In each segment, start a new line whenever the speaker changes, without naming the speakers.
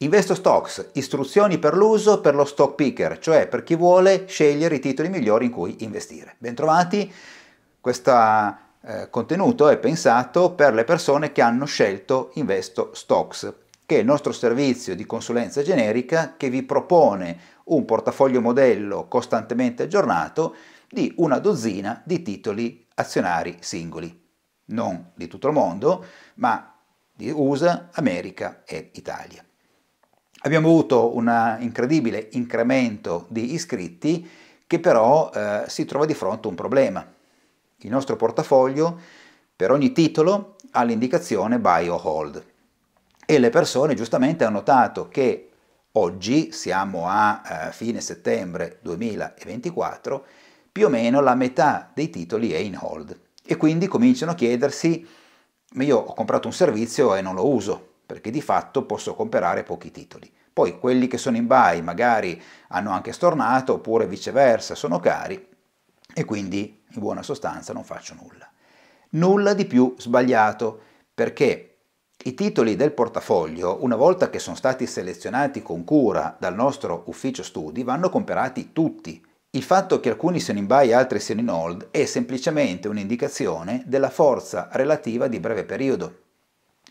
Investo Stocks, istruzioni per l'uso per lo stock picker, cioè per chi vuole scegliere i titoli migliori in cui investire. Bentrovati, questo eh, contenuto è pensato per le persone che hanno scelto Investo Stocks, che è il nostro servizio di consulenza generica che vi propone un portafoglio modello costantemente aggiornato di una dozzina di titoli azionari singoli, non di tutto il mondo, ma di USA, America e Italia. Abbiamo avuto un incredibile incremento di iscritti che però eh, si trova di fronte a un problema. Il nostro portafoglio per ogni titolo ha l'indicazione buy o hold e le persone giustamente hanno notato che oggi siamo a eh, fine settembre 2024 più o meno la metà dei titoli è in hold e quindi cominciano a chiedersi ma io ho comprato un servizio e non lo uso perché di fatto posso comprare pochi titoli. Poi quelli che sono in buy magari hanno anche stornato, oppure viceversa, sono cari, e quindi in buona sostanza non faccio nulla. Nulla di più sbagliato, perché i titoli del portafoglio, una volta che sono stati selezionati con cura dal nostro ufficio studi, vanno comprati tutti. Il fatto che alcuni siano in buy e altri siano in hold è semplicemente un'indicazione della forza relativa di breve periodo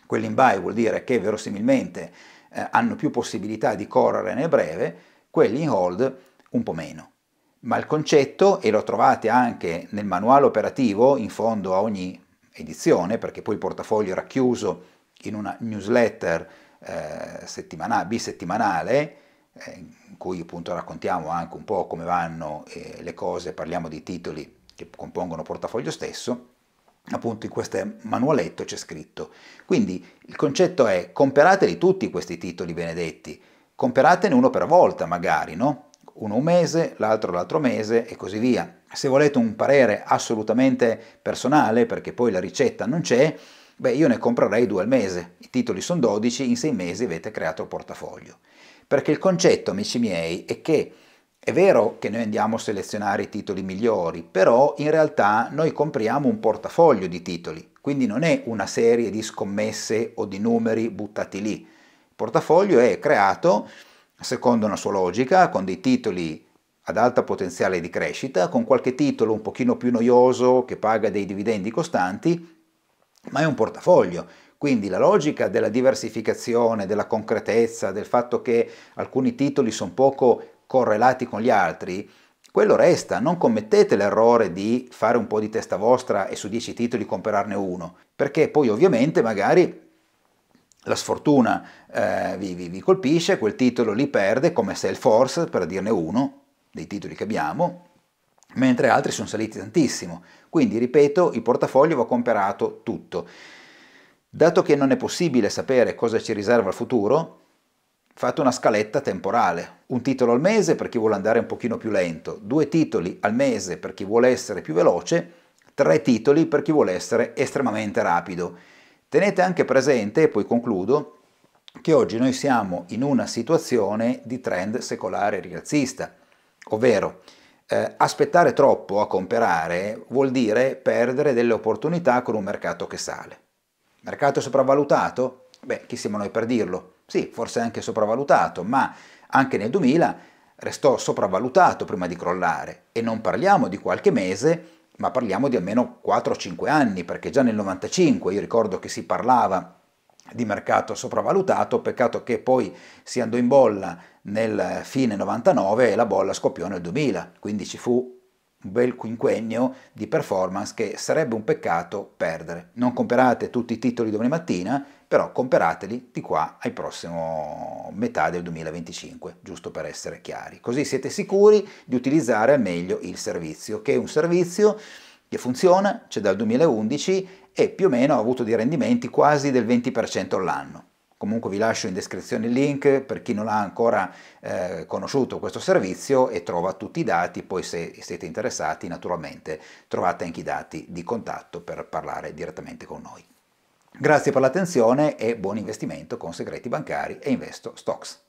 quelli in buy vuol dire che verosimilmente eh, hanno più possibilità di correre nel breve, quelli in hold un po' meno. Ma il concetto, e lo trovate anche nel manuale operativo in fondo a ogni edizione, perché poi il portafoglio era chiuso in una newsletter eh, bisettimanale, eh, in cui appunto raccontiamo anche un po' come vanno eh, le cose, parliamo di titoli che compongono il portafoglio stesso, appunto in questo manualetto c'è scritto. Quindi il concetto è comperateli tutti questi titoli benedetti, comperatene uno per volta magari, no? uno un mese, l'altro l'altro mese e così via. Se volete un parere assolutamente personale, perché poi la ricetta non c'è, beh io ne comprerei due al mese, i titoli sono 12, in sei mesi avete creato il portafoglio. Perché il concetto, amici miei, è che è vero che noi andiamo a selezionare i titoli migliori, però in realtà noi compriamo un portafoglio di titoli, quindi non è una serie di scommesse o di numeri buttati lì. Il portafoglio è creato secondo una sua logica, con dei titoli ad alta potenziale di crescita, con qualche titolo un pochino più noioso che paga dei dividendi costanti, ma è un portafoglio, quindi la logica della diversificazione, della concretezza, del fatto che alcuni titoli sono poco correlati con gli altri, quello resta, non commettete l'errore di fare un po' di testa vostra e su 10 titoli comprarne uno, perché poi ovviamente magari la sfortuna eh, vi, vi, vi, colpisce, quel titolo li perde come Salesforce, per dirne uno, dei titoli che abbiamo, mentre altri sono saliti tantissimo. Quindi, ripeto, il portafoglio va comperato tutto. Dato che non è possibile sapere cosa ci riserva il futuro, fate una scaletta temporale. Un titolo al mese per chi vuole andare un pochino più lento, due titoli al mese per chi vuole essere più veloce, tre titoli per chi vuole essere estremamente rapido. Tenete anche presente, e poi concludo, che oggi noi siamo in una situazione di trend secolare rialzista, ovvero eh, aspettare troppo a comprare vuol dire perdere delle opportunità con un mercato che sale. Mercato sopravvalutato? Beh, chi siamo noi per dirlo? Sì, forse anche sopravvalutato, ma anche nel 2000 restò sopravvalutato prima di crollare e non parliamo di qualche mese, ma parliamo di almeno 4-5 anni, perché già nel 95 io ricordo che si parlava di mercato sopravvalutato, peccato che poi si andò in bolla nel fine 99 e la bolla scoppiò nel 2000, quindi ci fu un bel quinquennio di performance che sarebbe un peccato perdere. Non comprate tutti i titoli domani mattina, però comperateli di qua al prossimo metà del 2025, giusto per essere chiari. Così siete sicuri di utilizzare al meglio il servizio, che è un servizio che funziona, c'è dal 2011 e più o meno ha avuto dei rendimenti quasi del 20% all'anno. Comunque vi lascio in descrizione il link per chi non ha ancora eh, conosciuto questo servizio e trova tutti i dati, poi se siete interessati naturalmente trovate anche i dati di contatto per parlare direttamente con noi. Grazie per l'attenzione e buon investimento con Segreti Bancari e Investo Stocks.